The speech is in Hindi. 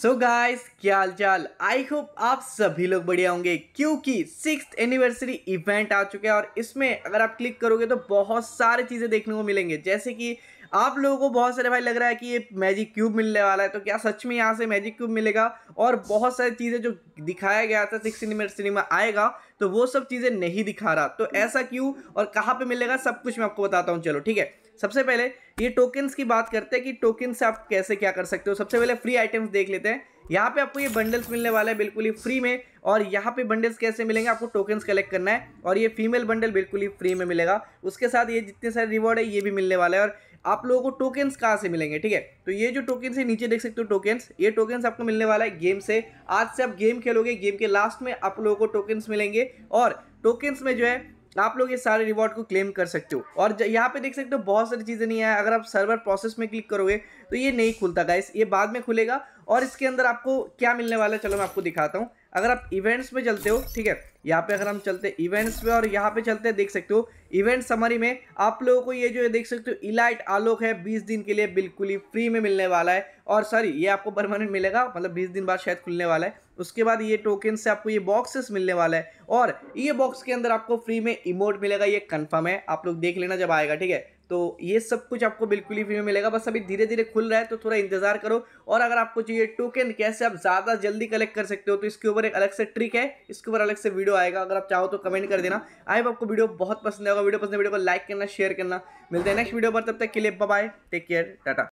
सो so गाइस क्या चाल आई होप आप सभी लोग बढ़िया होंगे क्योंकि सिक्स एनिवर्सरी इवेंट आ चुका है और इसमें अगर आप क्लिक करोगे तो बहुत सारी चीज़ें देखने को मिलेंगे जैसे कि आप लोगों को बहुत सारे भाई लग रहा है कि ये मैजिक क्यूब मिलने वाला है तो क्या सच में यहाँ से मैजिक क्यूब मिलेगा और बहुत सारी चीज़ें जो दिखाया गया था सिक्स एनिवर्सरी में आएगा तो वो सब चीज़ें नहीं दिखा रहा तो ऐसा क्यों और कहाँ पर मिलेगा सब कुछ मैं आपको बताता हूँ चलो ठीक है सबसे पहले ये टोकन्स की बात करते हैं कि टोकन से आप कैसे क्या कर सकते हो सबसे पहले फ्री आइटम्स देख लेते हैं यहाँ पे आपको ये बंडल्स मिलने वाले हैं बिल्कुल ही फ्री में और यहाँ पे बंडल्स कैसे मिलेंगे आपको टोकन्स कलेक्ट करना है और ये फीमेल बंडल बिल्कुल ही फ्री में मिलेगा उसके साथ ये जितने सारे रिवॉर्ड है ये भी मिलने वाला है और आप लोगों को टोकन्स कहाँ से मिलेंगे ठीक है तो ये जो टोकन्स है नीचे देख सकते हो टोकन्स ये टोकन्स आपको मिलने वाला है गेम से आज से आप गेम खेलोगे गेम के लास्ट में आप लोगों को टोकन्स मिलेंगे और टोकन्स में जो है आप लोग ये सारे रिवॉर्ड को क्लेम कर सकते हो और यहाँ पे देख सकते हो बहुत सारी चीज़ें नहीं है अगर आप सर्वर प्रोसेस में क्लिक करोगे तो ये नहीं खुलता गाइस ये बाद में खुलेगा और इसके अंदर आपको क्या मिलने वाला है चलो मैं आपको दिखाता हूँ अगर आप इवेंट्स में चलते हो ठीक है यहाँ पे अगर हम चलते इवेंट्स में और यहाँ पे चलते हैं देख सकते हो इवेंट समरी में आप लोगों को ये जो है देख सकते हो इलाइट आलोक है 20 दिन के लिए बिल्कुल ही फ्री में मिलने वाला है और सॉरी ये आपको परमानेंट मिलेगा मतलब 20 दिन बाद शायद खुलने वाला है उसके बाद ये टोकन से आपको ये बॉक्सेस मिलने वाला है और ये बॉक्स के अंदर आपको फ्री में इमोट मिलेगा ये कन्फर्म है आप लोग देख लेना जब आएगा ठीक है तो ये सब कुछ आपको बिल्कुल ही फ्री में मिलेगा बस अभी धीरे धीरे खुल रहा है तो थोड़ा इंतजार करो और अगर आपको चाहिए टोकन कैसे आप ज़्यादा जल्दी कलेक्ट कर सकते हो तो इसके ऊपर एक अलग से ट्रिक है इसके ऊपर अलग से वीडियो आएगा अगर आप चाहो तो कमेंट कर देना आई होप आपको वीडियो बहुत पसंद आएगा वीडियो पसंद वीडियो को लाइक करना शेयर करना मिलते हैं नेक्स्ट वीडियो पर तब तक के लिए बाय टेक केयर टाटा